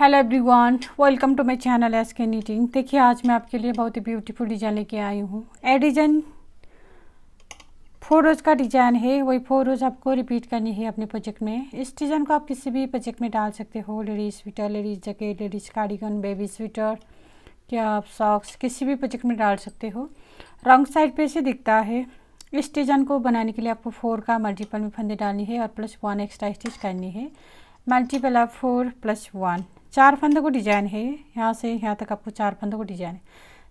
hello everyone welcome to my channel S K knitting देखिए आज मैं आपके लिए बहुत ही ब्यूटीफुल डिजाइन लेके आई हूँ ए डिजाइन फोर रोज का डिजाइन है वही फोर रोज आपको रिपीट करनी है अपने प्रोजेक्ट में इस डिजाइन को आप किसी भी प्रोजेक्ट में डाल सकते हो ladies sweater ladies jacket ladies cardigan baby sweater क्या आप सॉक्स किसी भी प्रोजेक्ट में डाल सकते हो रॉन्ग साइड पे से दिखता है इस डिजाइन को बनाने के लिए आपको फोर का मल्टीपल में फंदे डालनी है और प्लस वन एक्स्ट्रा स्टिच करनी है multiple of four plus one चार फंदों को डिजाइन है ये यहाँ से यहाँ तक आपको चार फंदों को डिजाइन है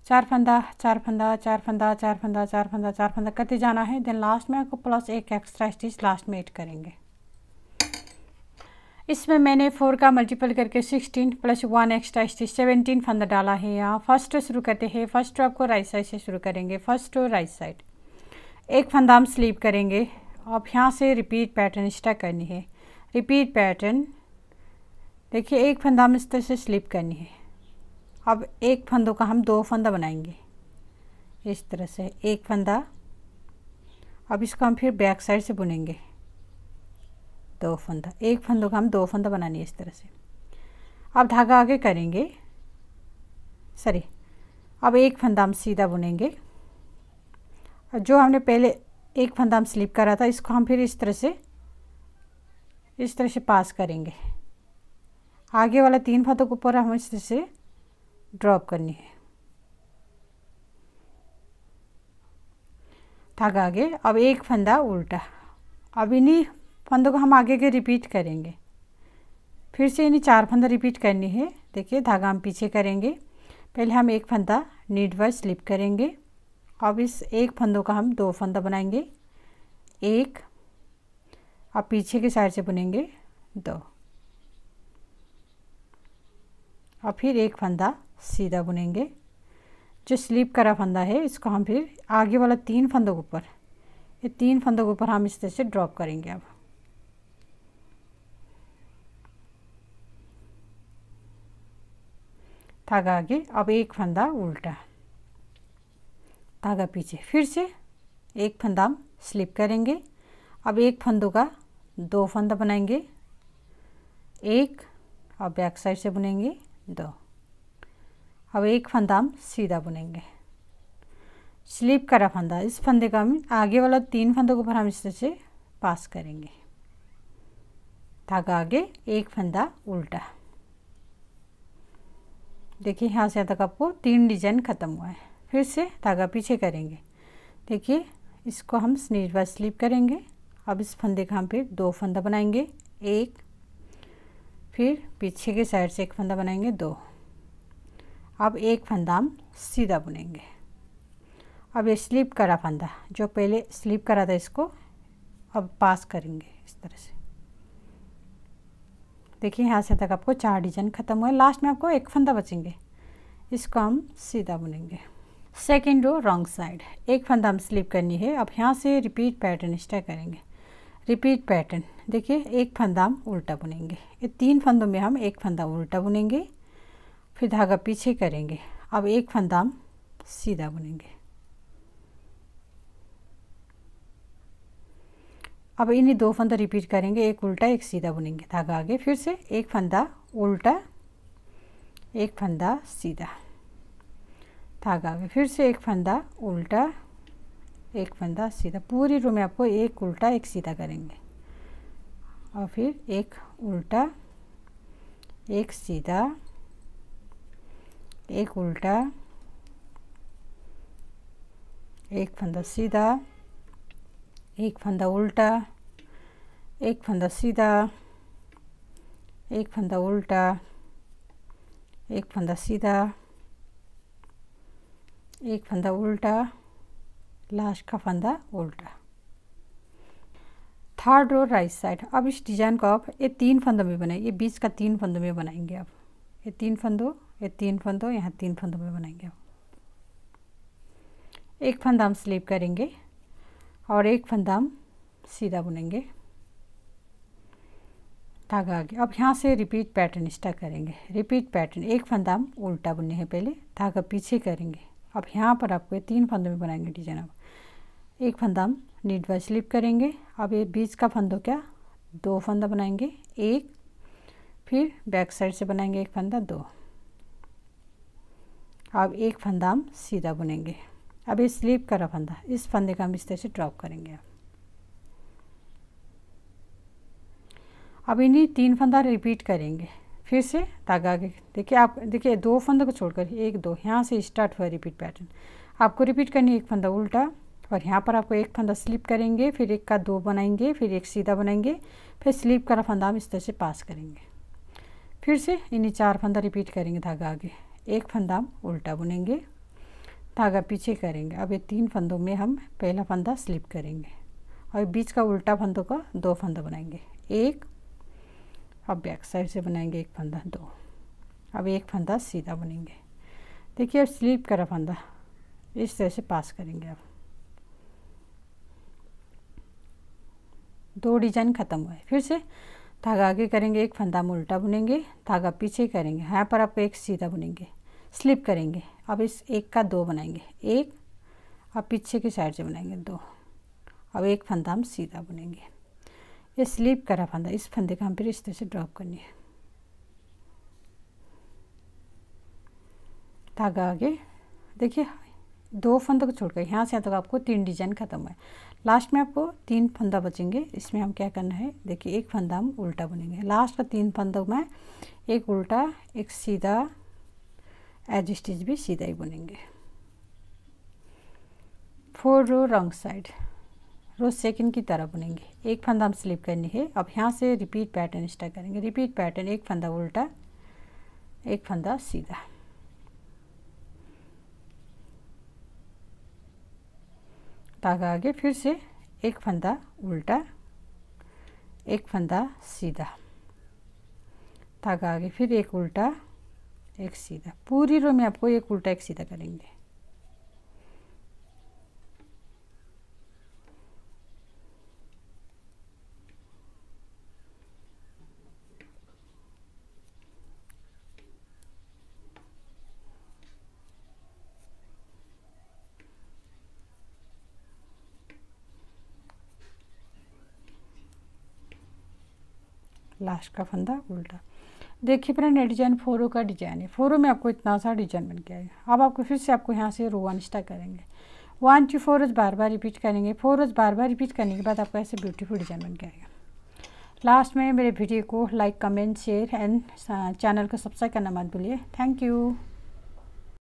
चार फंदा चार फंदा चार फंदा चार फंदा चार फंदा चार फंदा करते जाना है देन लास्ट में आपको प्लस एक एक्स्ट्रा स्टिच लास्ट में ऐड करेंगे इसमें मैंने फोर का मल्टीपल करके sixteen plus one extra stitch seventeen फंदा डाला है यहाँ फर्स्ट शुरू करते हैं फर्स्ट आपको राइट साइड से शुरू करेंगे फर्स्ट राइट साइड एक फंदा हम स्लीप करेंगे अब यहाँ से रिपीट पैटर्न स्टार्ट करनी है रिपीट पैटर्न देखिए एक फंदा हम इस तरह से स्लिप करनी है अब एक फंदों का हम दो फंदा बनाएंगे इस तरह से एक फंदा अब इसको हम फिर बैक साइड से बुनेंगे दो फंदा एक फंदों का हम दो फंदा बनानी है इस तरह से अब धागा आगे करेंगे सॉरी अब एक फंदा हम सीधा बुनेंगे और जो हमने पहले एक फंदा हम स्लिप करा था इसको हम फिर इस तरह से इस तरह से पास करेंगे आगे वाला तीन फातों के ऊपर हमें से ड्रॉप करनी है धागा आगे अब एक फंदा उल्टा अब इन्हीं फंदों को हम आगे के रिपीट करेंगे फिर से इन्हीं चार फंदा रिपीट करनी है देखिए धागा हम पीछे करेंगे पहले हम एक फंदा नीड वाइज स्लिप करेंगे अब इस एक फंदों का हम दो फंदा बनाएंगे एक अब पीछे के साइड से बुनेंगे दो और फिर एक फंदा सीधा बुनेंगे जो स्लीप करा फंदा है इसको हम फिर आगे वाला तीन फंदों के ऊपर ये तीन फंदों के ऊपर हम इस तरह से ड्रॉप करेंगे अब धागा आगे अब एक फंदा उल्टा धागा पीछे फिर से एक फंदा हम स्लिप करेंगे अब एक फंदों का दो फंदा बनाएंगे एक और बैक साइड से बुनेंगे दो अब एक फंदा हम सीधा बुनेंगे स्लीप करा फंदा इस फंदे का हम आगे वाला तीन फंदों के ऊपर हम इस तरह से पास करेंगे धागा आगे एक फंदा उल्टा देखिए यहाँ से यहाँ तक आपको तीन डिजाइन ख़त्म हुआ है फिर से धागा पीछे करेंगे देखिए इसको हम स्नीर बाय स्लिप करेंगे अब इस फंदे का हम फिर दो फंदा बनाएंगे एक फिर पीछे के साइड से एक फंदा बनाएंगे दो अब एक फंदा हम सीधा बुनेंगे अब ये स्लिप करा फंदा जो पहले स्लिप करा था इसको अब पास करेंगे इस तरह से देखिए यहाँ से तक आपको चार डिजाइन ख़त्म हुए लास्ट में आपको एक फंदा बचेंगे इसको हम सीधा बुनेंगे सेकेंड रो रॉन्ग साइड एक फंदा हम स्लिप करनी है अब यहाँ से रिपीट पैटर्न स्टार्ट करेंगे रिपीट पैटर्न देखिए एक फंदा हम उल्टा बुनेंगे ये तीन फंदों में हम एक फंदा उल्टा बुनेंगे फिर धागा पीछे करेंगे अब एक फंदा हम सीधा बुनेंगे अब इन्हीं दो फंदा रिपीट करेंगे एक उल्टा एक सीधा बुनेंगे धागा आगे फिर से एक फंदा उल्टा एक फंदा सीधा धागा आगे फिर से एक फंदा उल्टा एक फंदा सीधा पूरी रो में आपको एक उल्टा एक सीधा करेंगे और फिर एक उल्टा एक सीधा एक उल्टा एक फंदा सीधा एक फंदा उल्टा एक फंदा सीधा एक फंदा उल्टा एक फंदा सीधा एक फंदा उल्टा लास्ट का फंदा उल्टा थर्ड रो राइट साइड अब इस डिजाइन को आप ये तीन फंदों में बनाए ये बीच का तीन फंदों में बनाएंगे आप ये तीन फंदों ये तीन फंदों यहाँ तीन फंदों में बनाएंगे आप एक फंदा हम स्लीप करेंगे और एक फंदा हम सीधा बुनेंगे धागा आगे अब यहाँ से रिपीट पैटर्न स्टार्ट करेंगे रिपीट पैटर्न एक फंदा हम उल्टा बुनने हैं पहले धागा पीछे करेंगे अब यहाँ पर आपको तीन फंदों में बनाएंगे डिजाइन अब एक फंदा हम नीट स्लिप करेंगे अब ये बीच का फंदो क्या दो फंदा बनाएंगे एक फिर बैक साइड से बनाएंगे एक फंदा दो अब एक फंदा हम सीधा बुनेंगे अब ये कर करा फंदा इस फंदे का हम इस तरह से ड्रॉप करेंगे अब अब इन्हीं तीन फंदा रिपीट करेंगे फिर से धागा आगे देखिए आप देखिए दो फंदों को छोड़कर एक दो यहाँ से स्टार्ट हुआ रिपीट पैटर्न आपको रिपीट करनी है एक फंदा उल्टा और यहाँ पर आपको एक फंदा स्लिप करेंगे फिर एक का दो बनाएंगे फिर एक सीधा बनाएंगे फिर स्लिप करा फंदा हम इस तरह से पास करेंगे फिर से इन्हें चार फंदा रिपीट करेंगे धागा आगे एक फंदा हम उल्टा बुनेंगे धागा पीछे करेंगे अब ये तीन फंदों में हम पहला फंदा स्लिप करेंगे और बीच का उल्टा फंदों का दो फंदा बनाएंगे एक अब बैक साइड से बनाएंगे एक फंदा दो अब एक फंदा सीधा बनेंगे देखिए अब स्लिप करा फंदा इस तरह से पास करेंगे अब दो डिजाइन ख़त्म हुए फिर से धागा आगे करेंगे एक फंदा में उल्टा बुनेंगे धागा पीछे करेंगे यहाँ पर आप एक सीधा बुनेंगे स्लिप करेंगे अब इस एक का दो बनाएंगे एक अब पीछे की साइड से बनाएंगे दो अब एक फंदा हम सीधा बुनेंगे ये स्लिप करा फंदा इस फंदे का हम फिर इस तरह से ड्रॉप करनी है धागा आगे देखिए दो फंदों को छोड़कर यहाँ से यहाँ तक तो आपको तीन डिजाइन खत्म है लास्ट में आपको तीन फंदा बचेंगे इसमें हम क्या करना है देखिए एक फंदा हम उल्टा बुनेंगे लास्ट का तीन फंदों में एक उल्टा एक सीधा एज स्टिच भी सीधा ही बुनेंगे four row wrong side row second की तरह बुनेंगे एक फंदा हम स्लिप करनी है अब यहाँ से रिपीट पैटर्न स्टार्ट करेंगे रिपीट पैटर्न एक फंदा उल्टा एक फंदा सीधा धागा आगे फिर से एक फंदा उल्टा एक फंदा सीधा धागा आगे फिर एक उल्टा एक सीधा पूरी रो में आपको एक उल्टा एक सीधा करेंगे लास्ट का फंदा उल्टा देखिए फ्रेंड डिजाइन फोरो का डिजाइन है फोरो में आपको इतना सा डिजाइन बन गया है अब आपको फिर से आपको यहाँ से रो वन स्टा करेंगे वन टू फोर रोज बार बार रिपीट करेंगे फोर रोज बार बार रिपीट करने के बाद आपको ऐसे ब्यूटीफुल डिजाइन बन के आएगा लास्ट में मेरे वीडियो को like comment share and channel को सब्सक्राइब करना मत भूलिए थैंक यू